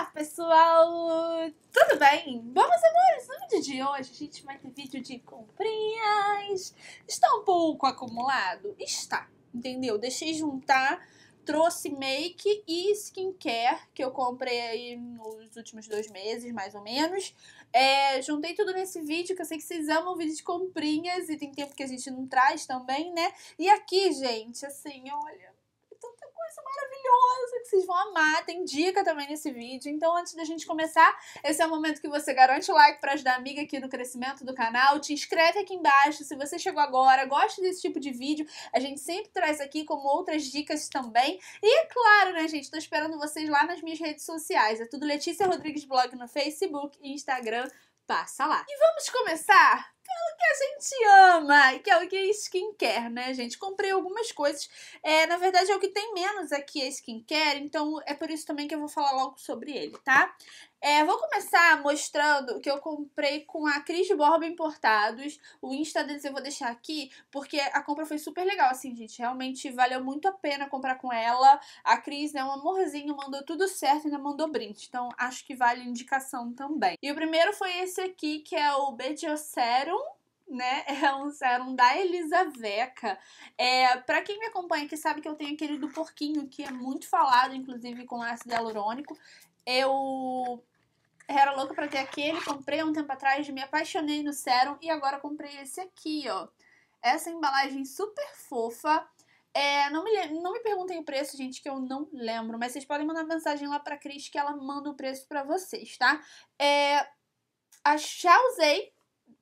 Olá, ah, pessoal! Tudo bem? Vamos amores! No vídeo de hoje a gente vai ter vídeo de comprinhas. Está um pouco acumulado? Está, entendeu? Deixei juntar, trouxe make e skincare, que eu comprei aí nos últimos dois meses, mais ou menos. É, juntei tudo nesse vídeo, que eu sei que vocês amam vídeo de comprinhas e tem tempo que a gente não traz também, né? E aqui, gente, assim, olha coisa maravilhosa que vocês vão amar. Tem dica também nesse vídeo. Então, antes da gente começar, esse é o momento que você garante o like para ajudar a amiga aqui no crescimento do canal. Te inscreve aqui embaixo se você chegou agora, gosta desse tipo de vídeo. A gente sempre traz aqui como outras dicas também. E é claro, né, gente, tô esperando vocês lá nas minhas redes sociais. É tudo Letícia Rodrigues Blog no Facebook e Instagram. Passa lá. E vamos começar que a gente ama, que é o que é skincare, né, gente? Comprei algumas coisas. É, na verdade, é o que tem menos aqui é skincare, então é por isso também que eu vou falar logo sobre ele, tá? É, vou começar mostrando que eu comprei com a Cris Borba Importados. O Insta deles eu vou deixar aqui, porque a compra foi super legal, assim, gente. Realmente valeu muito a pena comprar com ela. A Cris é né, um amorzinho, mandou tudo certo e ainda mandou brinde. Então, acho que vale indicação também. E o primeiro foi esse aqui, que é o Bediocerum né? É um sérum da Elisaveca. É, para quem me acompanha aqui sabe que eu tenho aquele do porquinho que é muito falado, inclusive com ácido hialurônico. Eu era louca pra ter aquele, comprei há um tempo atrás, me apaixonei no Serum e agora comprei esse aqui, ó. Essa embalagem super fofa. É, não, me, não me perguntem o preço, gente, que eu não lembro, mas vocês podem mandar mensagem lá pra Cris que ela manda o preço pra vocês, tá? É, já usei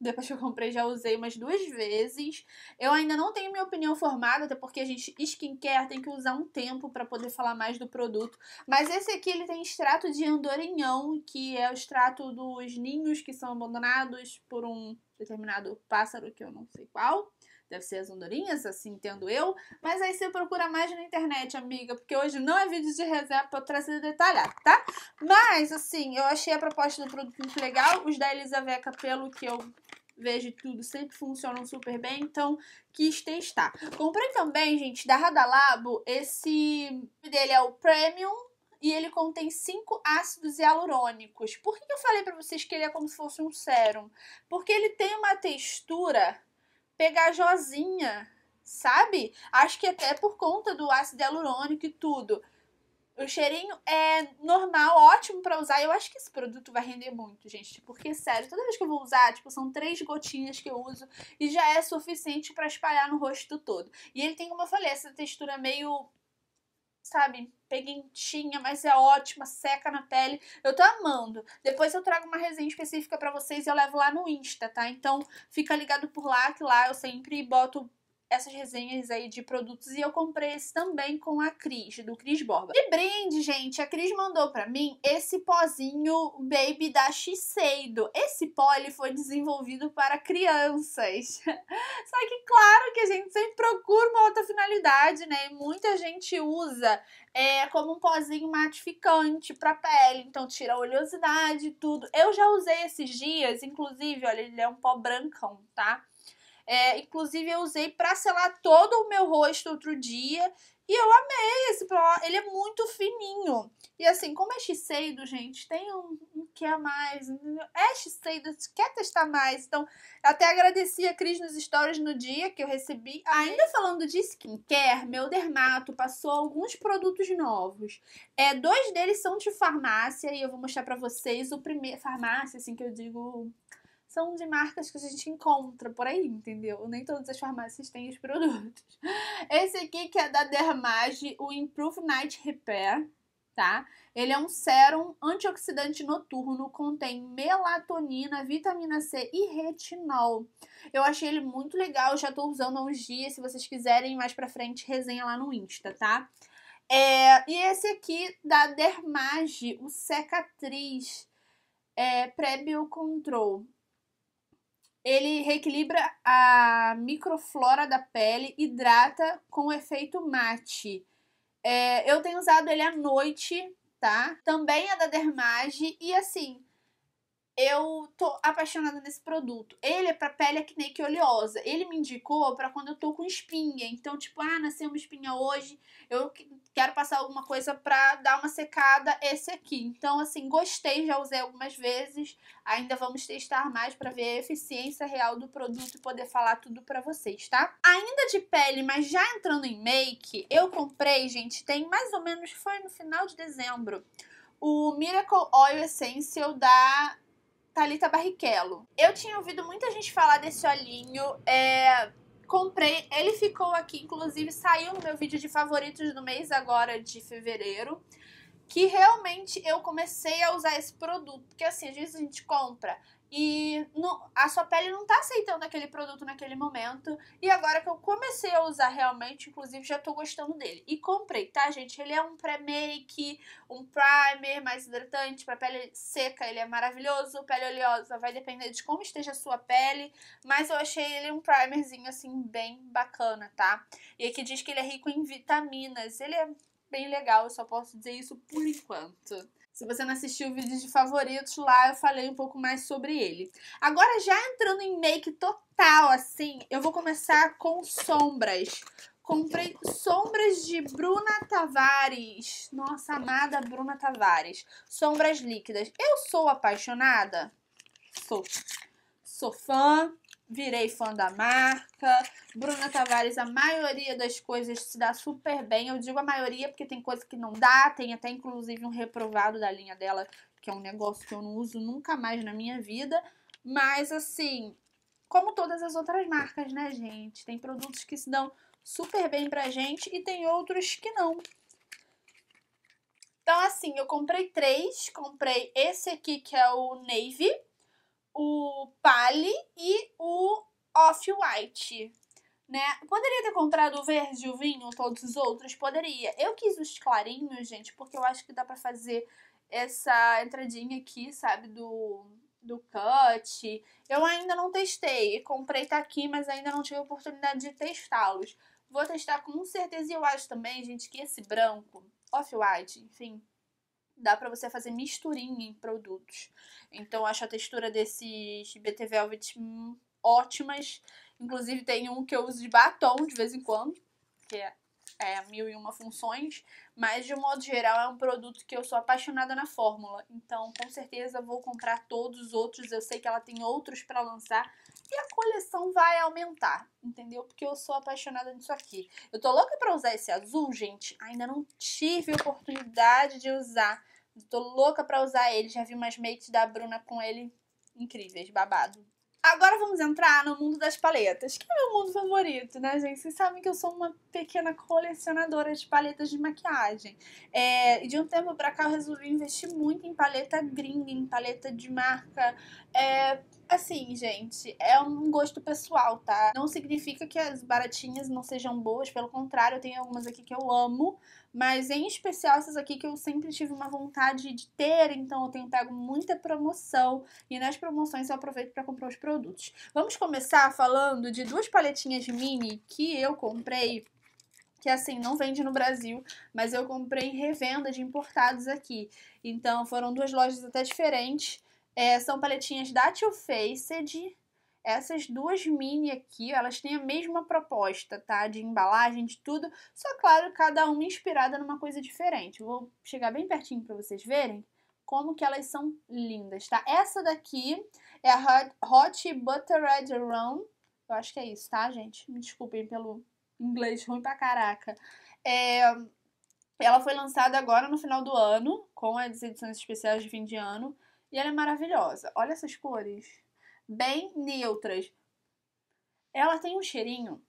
depois que eu comprei, já usei umas duas vezes. Eu ainda não tenho minha opinião formada, até porque a gente, skincare, tem que usar um tempo para poder falar mais do produto. Mas esse aqui, ele tem extrato de andorinhão, que é o extrato dos ninhos que são abandonados por um determinado pássaro, que eu não sei qual. Deve ser as andorinhas, assim entendo eu. Mas aí você procura mais na internet, amiga, porque hoje não é vídeo de reserva pra eu trazer detalhado, tá? Mas, assim, eu achei a proposta do produto muito legal. Os da Elisa Veca, pelo que eu vejo tudo, sempre funcionam super bem, então quis testar. Comprei também, gente, da Radalabo, esse dele é o Premium e ele contém cinco ácidos hialurônicos. Por que eu falei para vocês que ele é como se fosse um sérum? Porque ele tem uma textura pegajosinha, sabe? Acho que até por conta do ácido hialurônico e tudo. O cheirinho é normal, ótimo para usar. Eu acho que esse produto vai render muito, gente. Tipo, porque, sério, toda vez que eu vou usar, tipo, são três gotinhas que eu uso e já é suficiente para espalhar no rosto todo. E ele tem, como eu falei, essa textura meio sabe, peguentinha, mas é ótima, seca na pele. Eu tô amando. Depois eu trago uma resenha específica para vocês e eu levo lá no Insta, tá? Então fica ligado por lá, que lá eu sempre boto essas resenhas aí de produtos e eu comprei esse também com a Cris, do Cris Borba. De brinde, gente, a Cris mandou para mim esse pozinho Baby da Shiseido. Esse pó ele foi desenvolvido para crianças. Só que claro que a gente sempre procura uma outra finalidade, né? E muita gente usa é, como um pozinho matificante para pele, então tira a oleosidade e tudo. Eu já usei esses dias, inclusive, olha, ele é um pó brancão, tá? É, inclusive, eu usei para selar todo o meu rosto outro dia. E eu amei esse pró, ele é muito fininho. E assim, como é Shiseido, gente, tem um, um que a mais, é Shiseido, quer testar mais. Então, até agradeci a Cris nos stories no dia que eu recebi. Ainda uhum. falando de skincare, meu dermato passou alguns produtos novos. É, dois deles são de farmácia e eu vou mostrar pra vocês o primeiro, farmácia, assim que eu digo, são de marcas que a gente encontra por aí, entendeu? Nem todas as farmácias têm os produtos. Esse aqui que é da Dermage, o Improve Night Repair, tá? Ele é um sérum antioxidante noturno, contém melatonina, vitamina C e retinol. Eu achei ele muito legal, já tô usando há uns dias, se vocês quiserem mais pra frente, resenha lá no Insta, tá? É, e esse aqui da Dermage, o Secatriz é, Prébio Control. Ele reequilibra a microflora da pele, hidrata com efeito mate. É, eu tenho usado ele à noite, tá? Também é da Dermage e assim, eu tô apaixonada nesse produto. Ele é pra pele acneica oleosa. Ele me indicou para quando eu tô com espinha. Então, tipo, ah, nasceu uma espinha hoje, eu quero passar alguma coisa pra dar uma secada, esse aqui. Então, assim, gostei, já usei algumas vezes. Ainda vamos testar mais para ver a eficiência real do produto e poder falar tudo pra vocês, tá? Ainda de pele, mas já entrando em make, eu comprei, gente, tem mais ou menos, foi no final de dezembro, o Miracle Oil Essential da Thalita Barrichello. Eu tinha ouvido muita gente falar desse olhinho, é, comprei, ele ficou aqui, inclusive saiu no meu vídeo de favoritos do mês agora de fevereiro, que realmente eu comecei a usar esse produto, porque assim, às vezes a gente compra e não, a sua pele não tá aceitando aquele produto naquele momento. E agora que eu comecei a usar realmente, inclusive já tô gostando dele. E comprei, tá, gente? Ele é um pré-make, um primer mais hidratante para pele seca, ele é maravilhoso. Pele oleosa vai depender de como esteja a sua pele, mas eu achei ele um primerzinho assim bem bacana, tá? E aqui diz que ele é rico em vitaminas. Ele é bem legal, eu só posso dizer isso por enquanto. Se você não assistiu o vídeo de favoritos, lá eu falei um pouco mais sobre ele. Agora, já entrando em make total, assim, eu vou começar com sombras. Comprei sombras de Bruna Tavares. Nossa amada Bruna Tavares. Sombras líquidas. Eu sou apaixonada? Sou. Sou fã virei fã da marca. Bruna Tavares, a maioria das coisas se dá super bem. Eu digo a maioria porque tem coisa que não dá, tem até inclusive um reprovado da linha dela, que é um negócio que eu não uso nunca mais na minha vida. Mas assim, como todas as outras marcas, né, gente? Tem produtos que se dão super bem pra gente e tem outros que não. Então, assim, eu comprei três. Comprei esse aqui, que é o Navy, o Pale e o Off-White. Né? Poderia ter comprado o verde, o vinho, todos os outros? Poderia. Eu quis os clarinhos, gente, porque eu acho que dá para fazer essa entradinha aqui, sabe, do, do cut. Eu ainda não testei. Comprei, tá aqui, mas ainda não tive a oportunidade de testá-los. Vou testar com certeza e eu acho também, gente, que esse branco, off-white, enfim, dá para você fazer misturinha em produtos. Então eu acho a textura desses BT Velvet hum, ótimas. Inclusive tem um que eu uso de batom de vez em quando, que é, é mil e uma funções, mas de um modo geral é um produto que eu sou apaixonada na fórmula. Então, com certeza vou comprar todos os outros. Eu sei que ela tem outros para lançar, e a coleção vai aumentar, entendeu? Porque eu sou apaixonada nisso aqui. Eu tô louca pra usar esse azul, gente. Ainda não tive oportunidade de usar. Tô louca pra usar ele. Já vi umas mates da Bruna com ele incríveis, babado. Agora vamos entrar no mundo das paletas, que é meu mundo favorito, né, gente? Vocês sabem que eu sou uma pequena colecionadora de paletas de maquiagem. É, e de um tempo pra cá eu resolvi investir muito em paleta gringa, em paleta de marca. É, assim, gente, é um gosto pessoal, tá? Não significa que as baratinhas não sejam boas, pelo contrário, eu tenho algumas aqui que eu amo, mas em especial essas aqui que eu sempre tive uma vontade de ter, então eu tenho pego muita promoção e nas promoções eu aproveito para comprar os produtos. Vamos começar falando de duas paletinhas mini que eu comprei que assim não vende no Brasil, mas eu comprei em revenda de importados aqui. Então foram duas lojas até diferentes. É, são paletinhas da Too Faced essas duas mini aqui, elas têm a mesma proposta, tá? De embalagem, de tudo, só claro, cada uma inspirada numa coisa diferente. vou chegar bem pertinho para vocês verem como que elas são lindas, tá? Essa daqui é a Hot, Hot Buttered Rum. Eu acho que é isso, tá, gente? Me desculpem pelo inglês ruim pra caraca. É, ela foi lançada agora no final do ano, com as edições especiais de fim de ano, e ela é maravilhosa. Olha essas cores bem neutras. Ela tem um cheirinho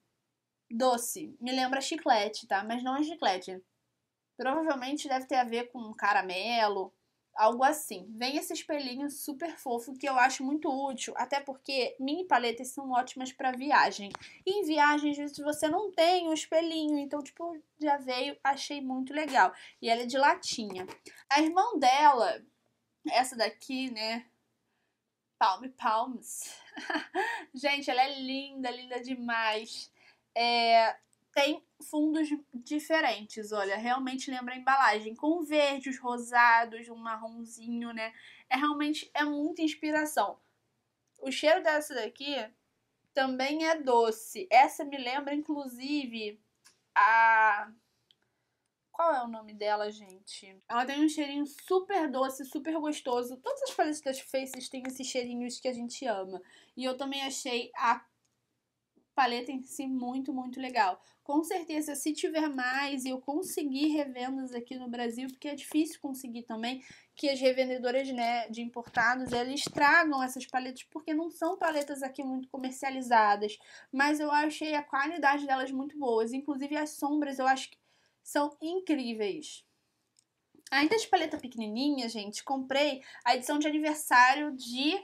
doce, me lembra chiclete, tá? Mas não é chiclete. Provavelmente deve ter a ver com caramelo, algo assim. Vem esse espelhinho super fofo que eu acho muito útil, até porque mini paletas são ótimas para viagem. E em viagem, às vezes você não tem um espelhinho, então, tipo, já veio, achei muito legal. E ela é de latinha. A irmã dela, essa daqui, né? Palme Palms. Gente, ela é linda, linda demais. É, tem fundos diferentes, olha, realmente lembra a embalagem, com verdes, rosados, um marronzinho, né? É realmente é muita inspiração. O cheiro dessa daqui também é doce. Essa me lembra inclusive a qual é o nome dela, gente? Ela tem um cheirinho super doce, super gostoso. Todas as paletas das Faces têm esses cheirinhos que a gente ama. E eu também achei a paleta em si muito, muito legal. Com certeza, se tiver mais e eu conseguir revendas aqui no Brasil, porque é difícil conseguir também que as revendedoras né, de importados, eles tragam essas paletas, porque não são paletas aqui muito comercializadas, mas eu achei a qualidade delas muito boas, inclusive as sombras, eu acho que são incríveis. Ainda de paleta pequenininha, gente, comprei a edição de aniversário de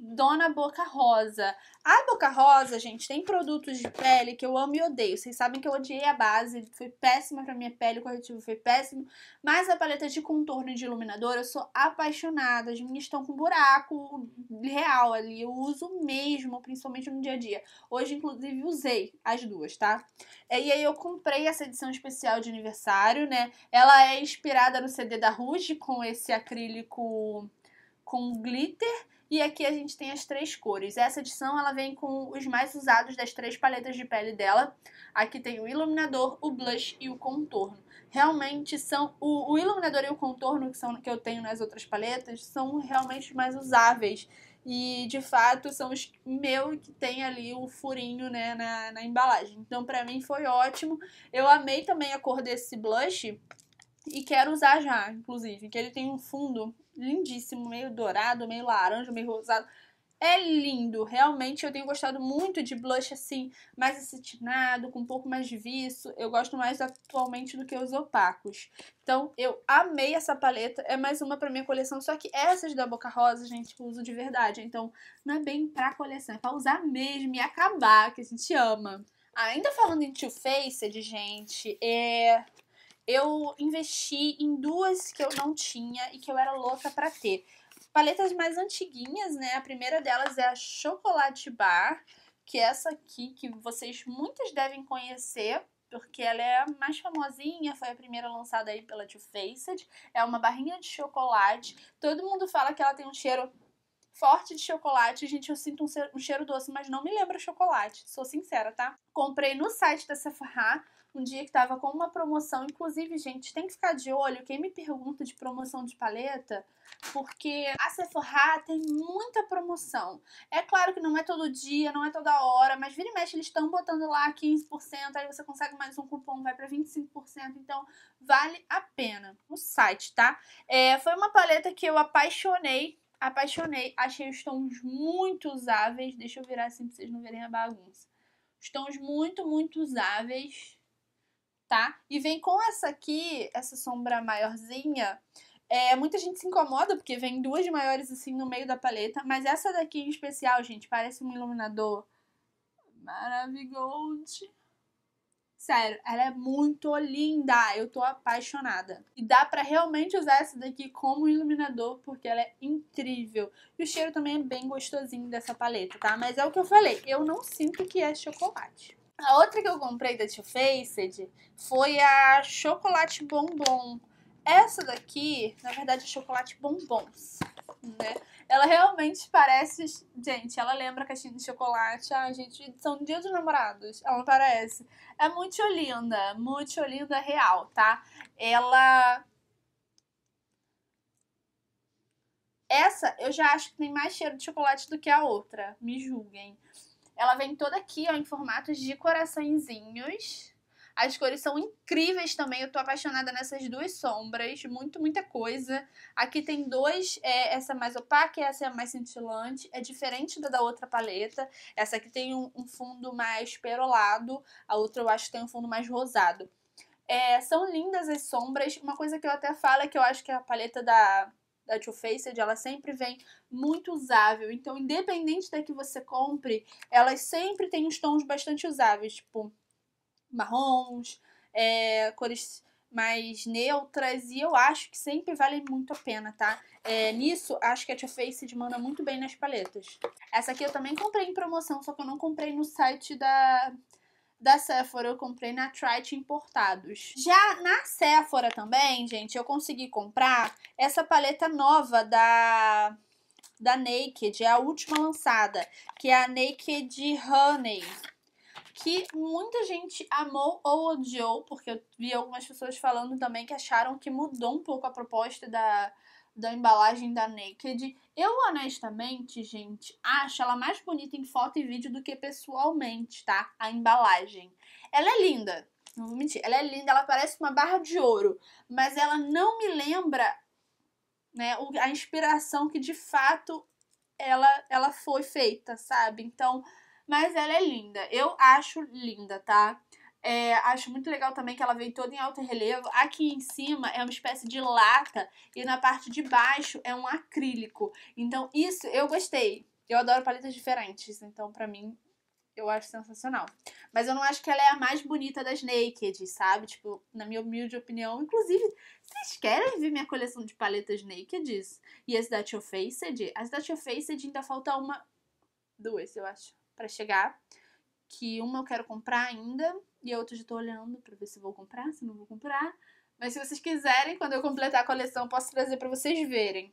Dona Boca Rosa. A Boca Rosa, gente, tem produtos de pele que eu amo e odeio. Vocês sabem que eu odiei a base, foi péssima pra minha pele, o corretivo foi péssimo. Mas a paleta de contorno e de iluminador, eu sou apaixonada. As minhas estão com buraco real ali. Eu uso mesmo, principalmente no dia a dia. Hoje, inclusive, usei as duas, tá? É, e aí eu comprei essa edição especial de aniversário, né? Ela é inspirada no CD da Rouge com esse acrílico com glitter e aqui a gente tem as três cores. Essa edição ela vem com os mais usados das três paletas de pele dela. Aqui tem o iluminador, o blush e o contorno. Realmente são o, o iluminador e o contorno que são que eu tenho nas outras paletas são realmente mais usáveis. E de fato são os meu que tem ali o furinho né, na, na embalagem. Então, para mim foi ótimo. Eu amei também a cor desse blush e quero usar já, inclusive, que ele tem um fundo lindíssimo, meio dourado, meio laranja, meio rosado. É lindo, realmente eu tenho gostado muito de blush assim, mais acetinado, com um pouco mais de viço. Eu gosto mais atualmente do que os opacos. Então eu amei essa paleta, é mais uma pra minha coleção, só que essas da Boca Rosa, gente, eu uso de verdade. Então não é bem pra coleção, é pra usar mesmo e acabar, que a gente ama. Ainda falando em Too Faced, gente, é eu investi em duas que eu não tinha e que eu era louca para ter. Paletas mais antiguinhas, né? A primeira delas é a Chocolate Bar, que é essa aqui que vocês muitas devem conhecer, porque ela é a mais famosinha, foi a primeira lançada aí pela Too Faced. É uma barrinha de chocolate. Todo mundo fala que ela tem um cheiro forte de chocolate. Gente, eu sinto um cheiro doce, mas não me lembra chocolate, sou sincera, tá? Comprei no site da Sephora um dia que tava com uma promoção. Inclusive, gente, tem que ficar de olho. Quem me pergunta de promoção de paleta, porque a Sephora tem muita promoção. É claro que não é todo dia, não é toda hora, mas vira e mexe, eles estão botando lá 15%, aí você consegue mais um cupom, vai para 25%, então vale a pena. O site, tá? É, foi uma paleta que eu apaixonei, apaixonei, achei os tons muito usáveis. Deixa eu virar assim pra vocês não verem a bagunça. Os tons muito, muito usáveis tá? E vem com essa aqui, essa sombra maiorzinha. É, muita gente se incomoda porque vem duas maiores assim no meio da paleta, mas essa daqui em especial, gente, parece um iluminador maravilhoso. Sério, ela é muito linda, eu tô apaixonada. E dá pra realmente usar essa daqui como iluminador, porque ela é incrível. E o cheiro também é bem gostosinho dessa paleta, tá? Mas é o que eu falei, eu não sinto que é chocolate. A outra que eu comprei da Too Faced foi a Chocolate Bombom. Essa daqui, na verdade, é chocolate bombons, né? Ela realmente parece... Gente, ela lembra a caixinha de chocolate. Ah, gente, são dia dos namorados. Ela parece. É muito linda, muito linda real, tá? Ela... Essa eu já acho que tem mais cheiro de chocolate do que a outra. Me julguem. Ela vem toda aqui, ó, em formatos de coraçõezinhos. As cores são incríveis também. Eu tô apaixonada nessas duas sombras. Muito, muita coisa. Aqui tem dois. É, essa é mais opaca e essa é mais cintilante. É diferente da da outra paleta. Essa aqui tem um, um fundo mais perolado. A outra eu acho que tem um fundo mais rosado. É, são lindas as sombras. Uma coisa que eu até falo é que eu acho que a paleta da da Too Faced, ela sempre vem muito usável. Então, independente da que você compre, elas sempre têm uns tons bastante usáveis, tipo marrons, é, cores mais neutras e eu acho que sempre vale muito a pena, tá? É, nisso, acho que a Too Faced manda muito bem nas paletas. Essa aqui eu também comprei em promoção, só que eu não comprei no site da da Sephora eu comprei na Trite Importados. Já na Sephora também, gente, eu consegui comprar essa paleta nova da da Naked, é a última lançada, que é a Naked Honey. Que muita gente amou ou odiou, porque eu vi algumas pessoas falando também que acharam que mudou um pouco a proposta da, da embalagem da Naked. Eu, honestamente, gente, acho ela mais bonita em foto e vídeo do que pessoalmente, tá? A embalagem. Ela é linda, não vou mentir, ela é linda, ela parece uma barra de ouro, mas ela não me lembra né, a inspiração que de fato ela, ela foi feita, sabe? Então, mas ela é linda, eu acho linda, tá? É, acho muito legal também que ela veio toda em alto relevo. Aqui em cima é uma espécie de lata e na parte de baixo é um acrílico. Então, isso eu gostei. Eu adoro paletas diferentes, então pra mim eu acho sensacional. Mas eu não acho que ela é a mais bonita das Naked, sabe? Tipo, na minha humilde opinião. Inclusive, vocês querem ver minha coleção de paletas Naked? E as da Too Faced? As da Too Faced ainda falta uma... Duas, eu acho, pra chegar. Que uma eu quero comprar ainda e já estou olhando para ver se vou comprar, se não vou comprar. Mas se vocês quiserem, quando eu completar a coleção, posso trazer para vocês verem.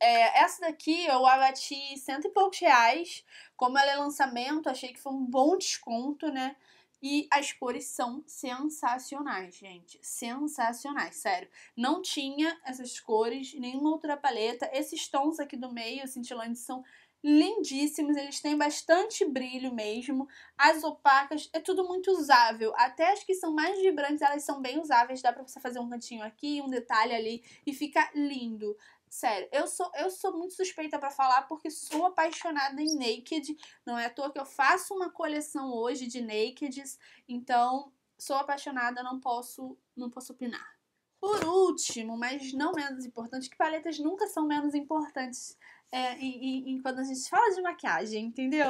É, essa daqui eu abati cento e poucos reais. Como ela é lançamento, achei que foi um bom desconto, né? E as cores são sensacionais, gente. Sensacionais, sério. Não tinha essas cores, nenhuma outra paleta. Esses tons aqui do meio, cintilantes, assim, são lindíssimos, eles têm bastante brilho mesmo. As opacas é tudo muito usável, até as que são mais vibrantes, elas são bem usáveis, dá pra você fazer um cantinho aqui, um detalhe ali e fica lindo. Sério, eu sou, eu sou muito suspeita para falar porque sou apaixonada em naked. Não é à toa que eu faço uma coleção hoje de nakeds, então sou apaixonada, não posso, não posso opinar. Por último, mas não menos importante, que paletas nunca são menos importantes é, em, em, quando a gente fala de maquiagem, entendeu?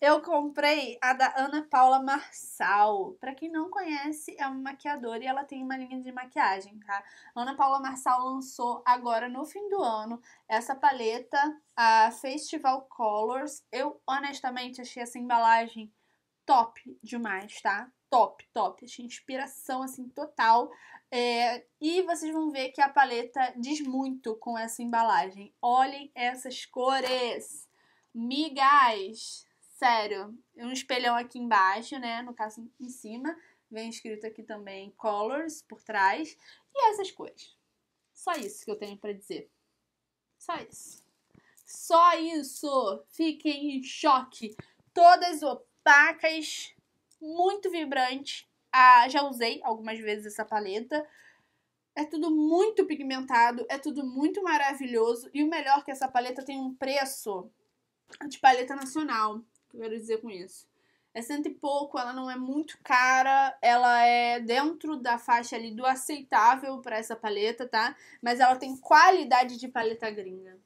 Eu comprei a da Ana Paula Marçal. Para quem não conhece, é uma maquiadora e ela tem uma linha de maquiagem, tá? Ana Paula Marçal lançou agora no fim do ano essa paleta, a Festival Colors. Eu honestamente achei essa embalagem top demais, tá? Top, top. Achei inspiração, assim, total. É, e vocês vão ver que a paleta diz muito com essa embalagem. Olhem essas cores! Migas! Sério, é um espelhão aqui embaixo, né? No caso, em cima. Vem escrito aqui também Colors por trás. E essas cores. Só isso que eu tenho para dizer. Só isso. Só isso! Fiquem em choque! Todas, pacas, muito vibrante. Ah, já usei algumas vezes essa paleta. É tudo muito pigmentado, é tudo muito maravilhoso. E o melhor é que essa paleta tem um preço de paleta nacional. O que eu quero dizer com isso? É cento e pouco, ela não é muito cara, ela é dentro da faixa ali do aceitável para essa paleta, tá? Mas ela tem qualidade de paleta gringa.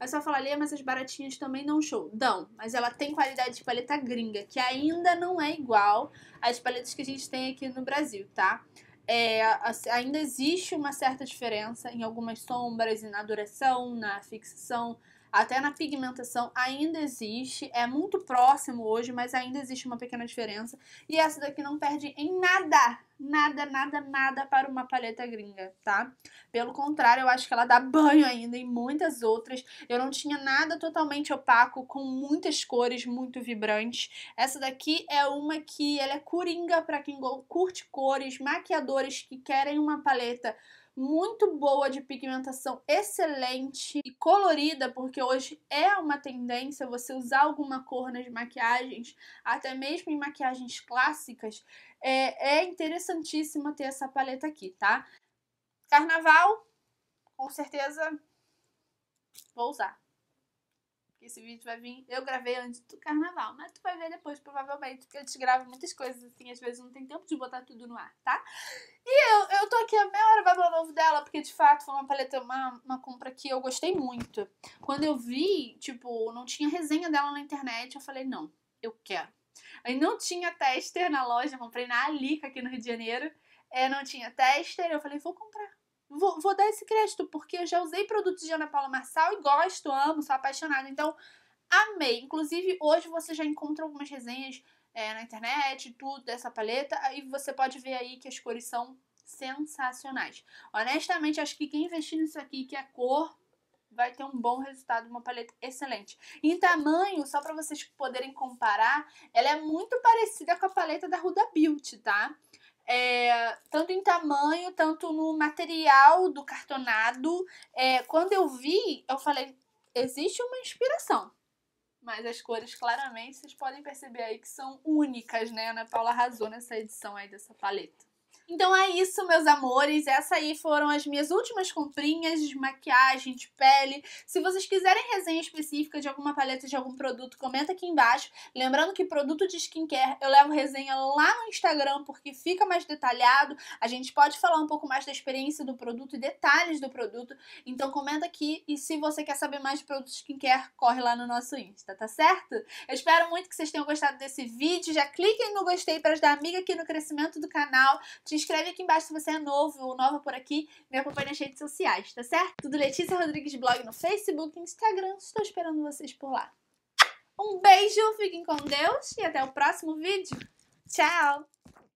Aí só falar, Lê, mas as baratinhas também não show. Dão, mas ela tem qualidade de paleta gringa, que ainda não é igual às paletas que a gente tem aqui no Brasil, tá? É, ainda existe uma certa diferença em algumas sombras e na duração, na fixação, até na pigmentação ainda existe, é muito próximo hoje, mas ainda existe uma pequena diferença. E essa daqui não perde em nada, nada, nada, nada para uma paleta gringa, tá? Pelo contrário, eu acho que ela dá banho ainda em muitas outras. Eu não tinha nada totalmente opaco, com muitas cores muito vibrantes. Essa daqui é uma que ela é coringa para quem curte cores, maquiadores que querem uma paleta muito boa de pigmentação, excelente e colorida, porque hoje é uma tendência você usar alguma cor nas maquiagens, até mesmo em maquiagens clássicas. É, é interessantíssima ter essa paleta aqui, tá? Carnaval, com certeza vou usar. Porque esse vídeo vai vir. Eu gravei antes do carnaval, mas tu vai ver depois, provavelmente, porque eu desgravo muitas coisas assim, às vezes não tem tempo de botar tudo no ar, tá? E eu, eu tô aqui a meia hora babando novo dela, porque de fato foi uma paleta, uma, uma compra que eu gostei muito. Quando eu vi, tipo, não tinha resenha dela na internet, eu falei, não, eu quero. Aí não tinha tester na loja, comprei na Alica aqui no Rio de Janeiro. É, não tinha tester, eu falei, vou comprar vou, vou dar esse crédito, porque eu já usei produtos de Ana Paula Marçal e gosto, amo, sou apaixonada. Então, amei. Inclusive, hoje você já encontra algumas resenhas é, na internet, tudo dessa paleta, ah, e você pode ver aí que as cores são sensacionais. Honestamente, acho que quem investir nisso aqui, que é cor, vai ter um bom resultado, uma paleta excelente. Em tamanho, só para vocês poderem comparar, ela é muito parecida com a paleta da Huda Beauty, tá? é, tanto em tamanho, tanto no material do cartonado. É, quando eu vi, eu falei, existe uma inspiração. Mas as cores, claramente, vocês podem perceber aí que são únicas, né? Ana Paula arrasou nessa edição aí dessa paleta. Então é isso, meus amores. Essa aí foram as minhas últimas comprinhas de maquiagem, de pele. Se vocês quiserem resenha específica de alguma paleta, de algum produto, comenta aqui embaixo. Lembrando que produto de skincare eu levo resenha lá no Instagram, porque fica mais detalhado. A gente pode falar um pouco mais da experiência do produto e detalhes do produto. Então comenta aqui e se você quer saber mais de produto skincare, corre lá no nosso Insta, tá certo? Eu espero muito que vocês tenham gostado desse vídeo. Já cliquem no gostei para ajudar a amiga aqui no crescimento do canal. Te inscreve aqui embaixo se você é novo ou nova por aqui. Me acompanha nas redes sociais, tá certo? Tudo Letícia Rodrigues Blog no Facebook e Instagram. Estou esperando vocês por lá. Um beijo, fiquem com Deus e até o próximo vídeo. Tchau!